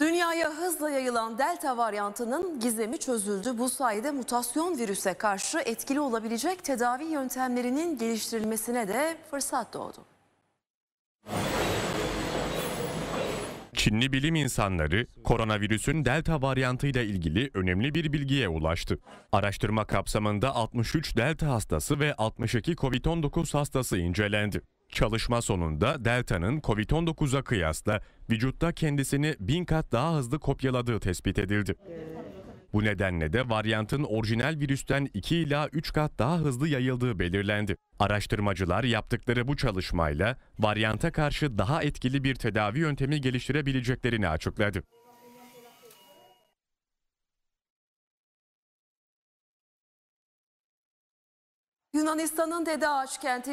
Dünyaya hızla yayılan delta varyantının gizemi çözüldü. Bu sayede mutasyon virüse karşı etkili olabilecek tedavi yöntemlerinin geliştirilmesine de fırsat doğdu. Çinli bilim insanları koronavirüsün delta varyantıyla ilgili önemli bir bilgiye ulaştı. Araştırma kapsamında 63 delta hastası ve 62 COVID-19 hastası incelendi. Çalışma sonunda Delta'nın COVID-19'a kıyasla vücutta kendisini bin kat daha hızlı kopyaladığı tespit edildi. Bu nedenle de varyantın orijinal virüsten 2 ila 3 kat daha hızlı yayıldığı belirlendi. Araştırmacılar yaptıkları bu çalışmayla varyanta karşı daha etkili bir tedavi yöntemi geliştirebileceklerini açıkladı. Yunanistan'ın Dede Ağaç kenti